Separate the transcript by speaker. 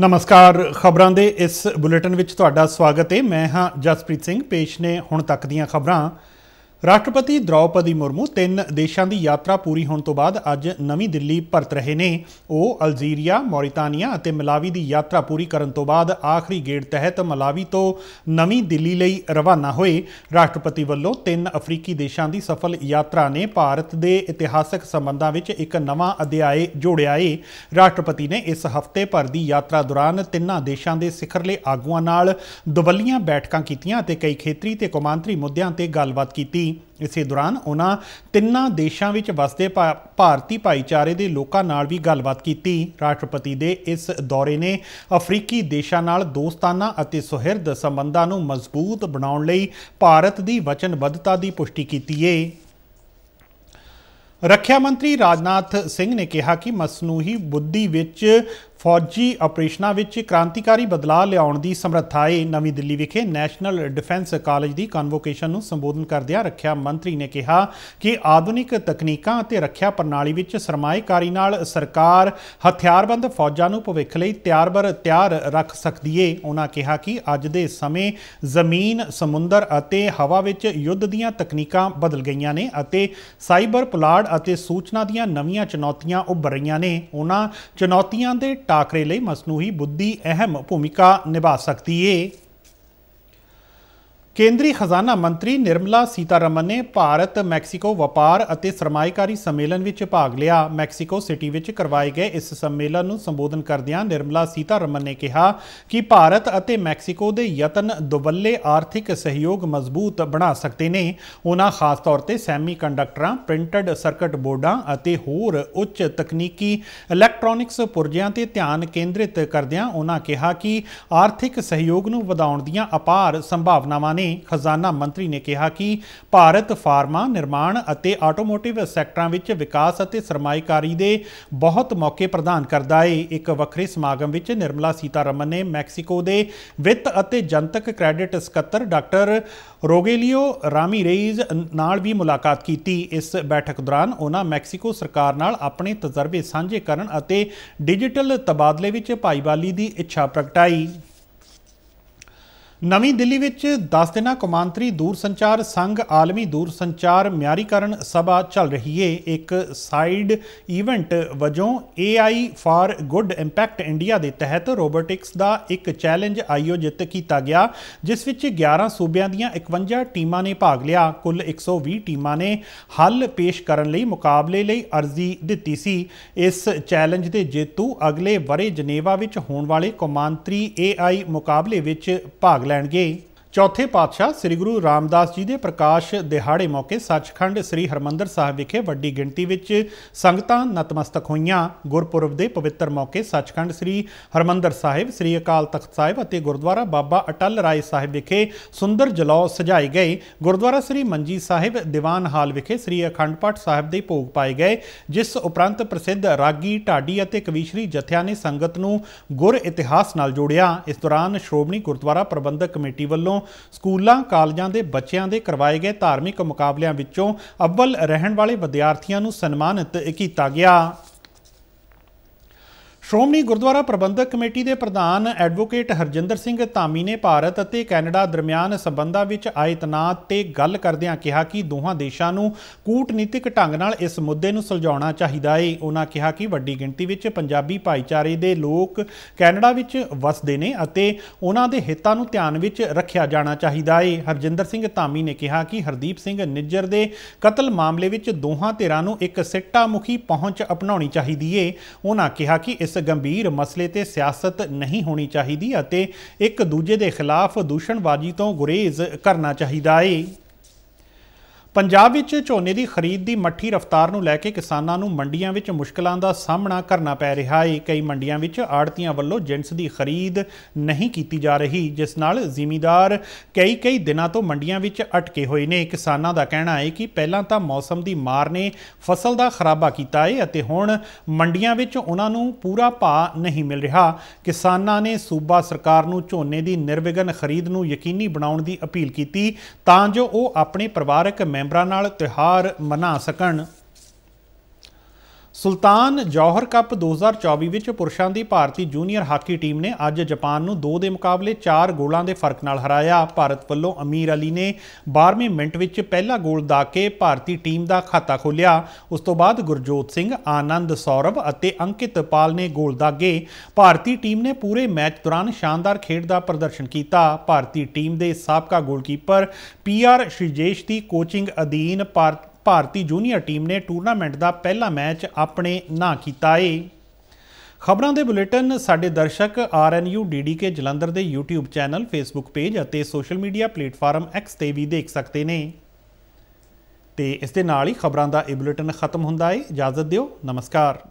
Speaker 1: ਨਮਸਕਾਰ ਖਬਰਾਂ ਦੇ ਇਸ ਬੁਲੇਟਿਨ ਵਿੱਚ ਤੁਹਾਡਾ ਸਵਾਗਤ ਹੈ ਮੈਂ ਹਾਂ ਜਸਪ੍ਰੀਤ ਸਿੰਘ ਪੇਸ਼ ਨੇ ਹੁਣ ਤੱਕ ਦੀਆਂ ਖਬਰਾਂ ਰਾਸ਼ਟਰਪਤੀ ਦ੍ਰੌਪਦੀ ਮੁਰਮੂ ਤਿੰਨ ਦੇਸ਼ਾਂ ਦੀ ਯਾਤਰਾ ਪੂਰੀ ਹੋਣ ਤੋਂ ਬਾਅਦ ਅੱਜ ਨਵੀਂ ਦਿੱਲੀ ਪਰਤ ਰਹੇ ਨੇ ਉਹ ਅਲਜੀਰੀਆ, ਮੌਰੀਟਾਨੀਆ ਅਤੇ ਮਲਾਵੀ ਦੀ ਯਾਤਰਾ ਪੂਰੀ ਕਰਨ ਤੋਂ ਬਾਅਦ ਆਖਰੀ ਗੇੜ ਤਹਿਤ ਮਲਾਵੀ ਤੋਂ ਨਵੀਂ ਦਿੱਲੀ ਲਈ ਰਵਾਨਾ ਹੋਏ ਰਾਸ਼ਟਰਪਤੀ ਵੱਲੋਂ ਤਿੰਨ ਅਫਰੀਕੀ ਦੇਸ਼ਾਂ ਦੀ ਸਫਲ ਯਾਤਰਾ ਨੇ ਭਾਰਤ ਦੇ ਇਤਿਹਾਸਕ ਸੰਬੰਧਾਂ ਵਿੱਚ ਇੱਕ ਨਵਾਂ ਅਧਿਆਇ ਜੋੜਿਆ ਹੈ ਰਾਸ਼ਟਰਪਤੀ ਨੇ ਇਸ ਹਫ਼ਤੇ ਭਰ ਦੀ ਯਾਤਰਾ ਦੌਰਾਨ ਤਿੰਨਾਂ ਦੇਸ਼ਾਂ ਦੇ ਸਿਖਰਲੇ ਆਗੂਆਂ ਨਾਲ ਦਵੱਲੀਆਂ ਬੈਠਕਾਂ ਕੀਤੀਆਂ ਅਤੇ ਕਈ ਖੇਤਰੀ ਤੇ ਕੌਮਾਂਤਰੀ ਮੁੱਦਿਆਂ ਤੇ ਗੱਲਬਾਤ ਕੀਤੀ ਸੀ ਇਸੇ ਦੌਰਾਨ ਉਹਨਾਂ ਤਿੰਨਾਂ ਦੇਸ਼ਾਂ ਵਿੱਚ ਵਸਦੇ ਭਾਰਤੀ ਭਾਈਚਾਰੇ ਦੇ ਲੋਕਾਂ ਨਾਲ ਵੀ ਗੱਲਬਾਤ ਕੀਤੀ ਰਾਸ਼ਟਰਪਤੀ ਦੇ ਇਸ ਦੌਰੇ ਨੇ ਅਫਰੀਕੀ ਦੇਸ਼ਾਂ ਨਾਲ ਦੋਸਤਾਨਾ ਅਤੇ ਸੁਹਿਰਦ ਸਬੰਧਾਂ ਨੂੰ ਮਜ਼ਬੂਤ ਬਣਾਉਣ ਲਈ ਭਾਰਤ ਦੀ ਵਚਨਬੱਧਤਾ ਦੀ ਪੁਸ਼ਟੀ ਕੀਤੀ ਏ ਰੱਖਿਆ ਮੰਤਰੀ ਰਾਜਨਾਥ ਸਿੰਘ ਨੇ ਕਿਹਾ ਕਿ ਮਸਨੂਹੀ ਬੁੱਧੀ ਵਿੱਚ ਫੌਜੀ ਆਪਰੇਸ਼ਨਾਂ ਵਿੱਚ ਕ੍ਰਾਂਤੀਕਾਰੀ ਬਦਲਾਅ ਲਿਆਉਣ ਦੀ ਸਮਰੱਥਾ ਹੈ ਨਵੀਂ ਦਿੱਲੀ ਵਿਖੇ ਨੈਸ਼ਨਲ ਡਿਫੈਂਸ ਕਾਲਜ ਦੀ ਕਨਵੋਕੇਸ਼ਨ ਨੂੰ ਸੰਬੋਧਨ ਕਰਦਿਆਂ ਰੱਖਿਆ ਮੰਤਰੀ ਨੇ ਕਿਹਾ ਕਿ ਆਧੁਨਿਕ ਤਕਨੀਕਾਂ ਅਤੇ ਰੱਖਿਆ ਪ੍ਰਣਾਲੀ ਵਿੱਚ ਸਰਮਾਇਕਾਰੀ ਨਾਲ ਸਰਕਾਰ ਹਥਿਆਰਬੰਦ ਫੌਜਾਂ ਨੂੰ ਭਵਿੱਖ ਲਈ ਤਿਆਰ-ਬਰ ਤਿਆਰ ਰੱਖ ਸਕਦੀ ਏ ਉਹਨਾਂ ਕਿਹਾ ਕਿ ਅੱਜ ਦੇ ਸਮੇਂ ਜ਼ਮੀਨ ਸਮੁੰਦਰ ਅਤੇ ਹਵਾ ਵਿੱਚ ਯੁੱਧ ਦੀਆਂ ਤਕਨੀਕਾਂ ਬਦਲ ਗਈਆਂ ਨੇ ਅਤੇ ਸਾਈਬਰ ਪੁਲਾੜ ਅਤੇ ਸੂਚਨਾ ਦੀਆਂ ਨਵੀਆਂ ਚੁਣੌਤੀਆਂ ਉੱਭਰ ਰਹੀਆਂ ਨੇ ਉਹਨਾਂ ਚੁਣੌਤੀਆਂ ਦੇ ਟਾਕਰੇ ਲਈ ਮਸਨੂਹੀ ਬੁੱਧੀ ਅਹਿਮ ਭੂਮਿਕਾ ਨਿਭਾ ਸਕਦੀ ਏ ਕੇਂਦਰੀ ਖਜ਼ਾਨਾ ਮੰਤਰੀ ਨਿਰਮਲਾ ਸੀਤਾਰਮਨ ਨੇ ਭਾਰਤ ਮੈਕਸੀਕੋ ਵਪਾਰ ਅਤੇ ਸਰਮਾਇਕਾਰੀ ਸੰਮੇਲਨ ਵਿੱਚ ਭਾਗ ਲਿਆ ਮੈਕਸੀਕੋ ਸਿਟੀ ਵਿੱਚ ਕਰਵਾਏ ਗਏ ਇਸ ਸੰਮੇਲਨ ਨੂੰ ਸੰਬੋਧਨ ਕਰਦਿਆਂ ਨਿਰਮਲਾ ਸੀਤਾਰਮਨ ਨੇ ਕਿਹਾ ਕਿ ਭਾਰਤ ਅਤੇ ਮੈਕਸੀਕੋ ਦੇ ਯਤਨ ਦੁਵੱਲੇ ਆਰਥਿਕ ਸਹਿਯੋਗ ਮਜ਼ਬੂਤ ਬਣਾ ਸਕਦੇ ਨੇ ਉਹਨਾਂ ਖਾਸ ਤੌਰ ਤੇ ਸੈਮੀਕੰਡਕਟਰਾਂ ਪ੍ਰਿੰਟਡ ਸਰਕਟ ਬੋਰਡਾਂ ਅਤੇ ਹੋਰ ਉੱਚ ਤਕਨੀਕੀ ਇਲੈਕਟ੍ਰੋਨਿਕਸ ਪੁਰਜ਼ਿਆਂ ਤੇ ਧਿਆਨ ਕੇਂਦਰਿਤ ਕਰਦਿਆਂ ਉਹਨਾਂ ਕਿਹਾ ਕਿ ਆਰਥਿਕ ਸਹਿਯੋਗ ਨੂੰ ਵਧਾਉਣ ਦੀਆਂ ਅਪਾਰ ਸੰਭਾਵਨਾਵਾਂ ਨੇ ਖਜ਼ਾਨਾ ਮੰਤਰੀ ਨੇ ਕਿਹਾ ਕਿ ਭਾਰਤ ਫਾਰਮਾ ਨਿਰਮਾਣ ਅਤੇ ਆਟੋਮੋਟਿਵ ਸੈਕਟਰਾਂ ਵਿੱਚ ਵਿਕਾਸ ਅਤੇ ਸਰਮਾਇਕਾਰੀ ਦੇ ਬਹੁਤ ਮੌਕੇ ਪ੍ਰਦਾਨ ਕਰਦਾ ਹੈ ਇੱਕ ਵੱਖਰੇ ਸਮਾਗਮ ਵਿੱਚ ਨਿਰਮਲਾ ਸੀਤਾਰਮਨ ਨੇ ਮੈਕਸੀਕੋ ਦੇ ਵਿੱਤ ਅਤੇ ਜਨਤਕ ਕ੍ਰੈਡਿਟ ਸਕੱਤਰ ਡਾਕਟਰ ਰੋਗੇਲੀਓ ਰੇਜ਼ ਨਾਲ ਵੀ ਮੁਲਾਕਾਤ ਕੀਤੀ ਇਸ ਬੈਠਕ ਦੌਰਾਨ ਉਹਨਾਂ ਮੈਕਸੀਕੋ ਸਰਕਾਰ ਨਾਲ ਆਪਣੇ ਤਜਰਬੇ ਸਾਂਝੇ ਕਰਨ ਅਤੇ ਡਿਜੀਟਲ ਤਬਾਦਲੇ ਵਿੱਚ ਭਾਈਵਾਲੀ ਦੀ ਇੱਛਾ ਪ੍ਰਗਟਾਈ ਨਵੀਂ ਦਿੱਲੀ ਵਿੱਚ 10 ਦਿਨਾਂ ਕੌਮਾਂਤਰੀ ਦੂਰਸੰਚਾਰ ਸੰਘ ਆਲਮੀ ਦੂਰਸੰਚਾਰ ਮਿਆਰੀਕਰਨ ਸਭਾ ਚੱਲ ਰਹੀ ਹੈ ਇੱਕ ਸਾਈਡ ਇਵੈਂਟ ਵਜੋਂ AI for good impact India ਦੇ ਤਹਿਤ ਰੋਬੋਟਿਕਸ ਦਾ ਇੱਕ ਚੈਲੰਜ ਆਯੋਜਿਤ ਕੀਤਾ ਗਿਆ ਜਿਸ ਵਿੱਚ 11 ਸੂਬਿਆਂ ਦੀਆਂ 51 ਟੀਮਾਂ ਨੇ ਭਾਗ ਲਿਆ ਕੁੱਲ 120 ਟੀਮਾਂ ਨੇ ਹੱਲ ਪੇਸ਼ ਕਰਨ ਲਈ ਮੁਕਾਬਲੇ ਲਈ ਅਰਜ਼ੀ ਦਿੱਤੀ ਸੀ ਇਸ ਚੈਲੰਜ ਦੇ ਜੇਤੂ ਅਗਲੇ ਵਰੇ ਜਨੇਵਾ ਵਿੱਚ ਹੋਣ ਵਾਲੇ ਕੌਮਾਂਤਰੀ AI ਮੁਕਾਬਲੇ ਵਿੱਚ ਭਾਗ And gay. ਚੌਥੇ ਪਾਤਸ਼ਾਹ ਸ੍ਰੀ ਗੁਰੂ ਰਾਮਦਾਸ ਜੀ ਦੇ ਪ੍ਰਕਾਸ਼ ਦਿਹਾੜੇ ਮੌਕੇ ਸੱਚਖੰਡ ਸ੍ਰੀ ਹਰਮੰਦਰ ਸਾਹਿਬ ਵਿਖੇ ਵੱਡੀ ਗਿਣਤੀ ਵਿੱਚ ਸੰਗਤਾਂ ਨਤਮਸਤਕ ਹੋਈਆਂ ਗੁਰਪੁਰਬ ਦੇ ਪਵਿੱਤਰ ਮੌਕੇ ਸੱਚਖੰਡ ਸ੍ਰੀ ਹਰਮੰਦਰ ਸਾਹਿਬ ਸ੍ਰੀ ਅਕਾਲ ਤਖਤ ਸਾਹਿਬ ਅਤੇ ਗੁਰਦੁਆਰਾ ਬਾਬਾ ਅਟਲ ਰਾਏ ਸਾਹਿਬ ਵਿਖੇ ਸੁੰਦਰ ਜਲੌ ਸਜਾਏ ਗਏ ਗੁਰਦੁਆਰਾ ਸ੍ਰੀ ਮੰਜੀ ਸਾਹਿਬ ਦੀਵਾਨ ਹਾਲ ਵਿਖੇ ਸ੍ਰੀ ਅਖੰਡ ਪਾਠ ਸਾਹਿਬ ਦੇ ਭੋਗ ਪਾਏ ਗਏ ਜਿਸ ਉਪਰੰਤ ਪ੍ਰਸਿੱਧ ਰਾਗੀ ਢਾਡੀ ਅਤੇ ਕਵੀਸ਼ਰੀ ਜਥਿਆਂ ਨੇ ਸੰਗਤ ਨੂੰ ਗੁਰ ਇਤਿਹਾਸ ਨਾਲ ਜੋੜਿਆ ਇਸ ਦੌਰਾਨ ਸ਼੍ਰੋਮਣੀ ਗੁਰਦੁਆਰਾ ਪ੍ਰਬੰਧਕ ਕਮੇਟੀ ਵੱਲੋਂ ਵੱਲੋਂ ਸਕੂਲਾਂ ਕਾਲਜਾਂ ਦੇ ਬੱਚਿਆਂ ਦੇ ਕਰਵਾਏ ਗਏ ਧਾਰਮਿਕ ਮੁਕਾਬਲਿਆਂ ਵਿੱਚੋਂ ਅਵਲ ਰਹਿਣ ਵਾਲੇ ਵਿਦਿਆਰਥੀਆਂ ਨੂੰ ਸਨਮਾਨਿਤ ਕੀਤਾ ਗਿਆ ਸ਼੍ਰੋਮਣੀ ਗੁਰਦੁਆਰਾ ਪ੍ਰਬੰਧਕ ਕਮੇਟੀ ਦੇ ਪ੍ਰਧਾਨ ਐਡਵੋਕੇਟ ਹਰਜਿੰਦਰ ਸਿੰਘ ਧਾਮੀ ਨੇ ਭਾਰਤ ਅਤੇ ਕੈਨੇਡਾ ਦਰਮਿਆਨ ਸਬੰਧਾਂ ਵਿੱਚ ਆਏ ਤਣਾਅ ਤੇ ਗੱਲ ਕਰਦਿਆਂ ਕਿਹਾ ਕਿ ਦੋਹਾਂ ਦੇਸ਼ਾਂ ਨੂੰ ਕੂਟਨੀਤਿਕ ਢੰਗ ਨਾਲ ਇਸ ਮੁੱਦੇ ਨੂੰ ਸੁਲਝਾਉਣਾ ਚਾਹੀਦਾ ਹੈ ਉਹਨਾਂ ਕਿਹਾ ਕਿ ਵੱਡੀ ਗਿਣਤੀ ਵਿੱਚ ਪੰਜਾਬੀ ਭਾਈਚਾਰੇ ਦੇ ਲੋਕ ਕੈਨੇਡਾ ਵਿੱਚ ਵਸਦੇ ਨੇ ਅਤੇ ਉਹਨਾਂ ਦੇ ਹਿੱਤਾਂ ਨੂੰ ਧਿਆਨ ਵਿੱਚ ਰੱਖਿਆ ਜਾਣਾ ਚਾਹੀਦਾ ਹੈ ਹਰਜਿੰਦਰ ਸਿੰਘ ਧਾਮੀ ਨੇ ਕਿਹਾ ਕਿ ਹਰਦੀਪ ਸਿੰਘ ਨਿੱਜਰ ਦੇ ਕਤਲ ਮਾਮਲੇ ਵਿੱਚ ਦੋਹਾਂ ਧਿਰਾਂ ਨੂੰ ਇੱਕ ਸਿੱਟਾਮੁਖੀ ਪਹੁੰਚ ਅਪਣਾਉਣੀ ਚਾਹੀਦੀ ਹੈ ਉਹਨਾਂ ਕਿਹਾ ਕਿ ਇਸ ਗੰਭੀਰ ਮਸਲੇ ਤੇ ਸਿਆਸਤ ਨਹੀਂ ਹੋਣੀ ਚਾਹੀਦੀ ਅਤੇ ਇੱਕ ਦੂਜੇ ਦੇ ਖਿਲਾਫ ਦੂਸ਼ਣਬਾਜ਼ੀ ਤੋਂ ਗੁਰੇਜ਼ ਕਰਨਾ ਚਾਹੀਦਾ ਏ ਪੰਜਾਬ ਵਿੱਚ ਝੋਨੇ ਦੀ ਖਰੀਦ ਦੀ ਮੱਠੀ ਰਫ਼ਤਾਰ ਨੂੰ ਲੈ ਕੇ ਕਿਸਾਨਾਂ ਨੂੰ ਮੰਡੀਆਂ ਵਿੱਚ ਮੁਸ਼ਕਲਾਂ ਦਾ ਸਾਹਮਣਾ ਕਰਨਾ ਪੈ ਰਿਹਾ ਹੈ ਕਈ ਮੰਡੀਆਂ ਵਿੱਚ ਆੜਤੀਆਂ ਵੱਲੋਂ ਜਿੰਸ ਦੀ ਖਰੀਦ ਨਹੀਂ ਕੀਤੀ ਜਾ ਰਹੀ ਜਿਸ ਨਾਲ ਜ਼ਿਮੀਦਾਰ ਕਈ ਕਈ ਦਿਨਾਂ ਤੋਂ ਮੰਡੀਆਂ ਵਿੱਚ ਅਟਕੇ ਹੋਏ ਨੇ ਕਿਸਾਨਾਂ ਦਾ ਕਹਿਣਾ ਹੈ ਕਿ ਪਹਿਲਾਂ ਤਾਂ ਮੌਸਮ ਦੀ ਮਾਰ ਨੇ ਫਸਲ ਦਾ ਖਰਾਬਾ ਕੀਤਾ ਹੈ ਅਤੇ ਹੁਣ ਮੰਡੀਆਂ ਵਿੱਚ ਉਹਨਾਂ ਨੂੰ ਪੂਰਾ ਭਾਅ ਨਹੀਂ ਮਿਲ ਰਿਹਾ ਕਿਸਾਨਾਂ ਨੇ ਸੂਬਾ ਸਰਕਾਰ ਨੂੰ ਝੋਨੇ ਦੀ ਨਿਰਵਿਘਨ ਖਰੀਦ ਨੂੰ ਯਕੀਨੀ ਬਣਾਉਣ ਦੀ ਅਪੀਲ ਕੀਤੀ ਤਾਂ ਜੋ ਉਹ ਆਪਣੇ ਪਰਿਵਾਰਕ ਮੈਂਬਰਾਂ ਨਾਲ ਤਿਹਾਰ ਮਨਾ ਸਕਣ ਸੁਲਤਾਨ ਜੌਹਰ ਕੱਪ 2024 ਵਿੱਚ ਪੁਰਸ਼ਾਂ ਦੀ ਭਾਰਤੀ ਜੂਨੀਅਰ ਹਾਕੀ ਟੀਮ ਨੇ ਅੱਜ ਜਾਪਾਨ ਨੂੰ 2 ਦੇ ਮੁਕਾਬਲੇ 4 ਗੋਲਾਂ ਦੇ ਫਰਕ ਨਾਲ ਹਰਾਇਆ ਭਾਰਤ ਵੱਲੋਂ ਅਮੀਰ ਅਲੀ ਨੇ 12ਵੇਂ ਮਿੰਟ ਵਿੱਚ ਪਹਿਲਾ ਗੋਲ ਦਾ ਕੇ ਭਾਰਤੀ ਟੀਮ ਦਾ ਖਾਤਾ ਖੋਲ੍ਹਿਆ ਉਸ ਤੋਂ ਬਾਅਦ ਗੁਰਜੋਤ ਸਿੰਘ ਆਨੰਦ ਸੌਰਵ ਅਤੇ ਅੰਕਿਤ ਪਾਲ ਨੇ ਗੋਲ ਦਾਗੇ ਭਾਰਤੀ ਟੀਮ ਨੇ ਪੂਰੇ ਮੈਚ ਦੌਰਾਨ ਸ਼ਾਨਦਾਰ ਖੇਡ ਦਾ ਪ੍ਰਦਰਸ਼ਨ ਕੀਤਾ ਭਾਰਤੀ ਟੀਮ ਦੇ ਸਾਬਕਾ ਗੋਲਕੀਪਰ ਪੀਆਰ ਸ਼੍ਰੀਜੇਸ਼ ਦੀ ਕੋਚਿੰਗ ਅਧੀਨ ਭਾਰਤ ਭਾਰਤੀ ਜੂਨੀਅਰ ਟੀਮ ਨੇ ਟੂਰਨਾਮੈਂਟ ਦਾ ਪਹਿਲਾ ਮੈਚ ਆਪਣੇ ਨਾਂ ਕੀਤਾ ਏ ਖਬਰਾਂ ਦੇ ਬੁਲੇਟਿਨ ਸਾਡੇ ਦਰਸ਼ਕ ਆਰਐਨਯੂ ਡੀਡੀਕੇ ਜਲੰਧਰ ਦੇ YouTube ਚੈਨਲ Facebook ਪੇਜ ਅਤੇ ਸੋਸ਼ਲ ਮੀਡੀਆ ਪਲੇਟਫਾਰਮ X ਤੇ ਵੀ ਦੇਖ ਸਕਦੇ ਨੇ ਤੇ ਇਸ ਦੇ ਨਾਲ ਹੀ ਖਬਰਾਂ ਦਾ ਇਹ ਬੁਲੇਟਿਨ ਖਤਮ ਹੁੰਦਾ ਹੈ ਇਜਾਜ਼ਤ ਦਿਓ ਨਮਸਕਾਰ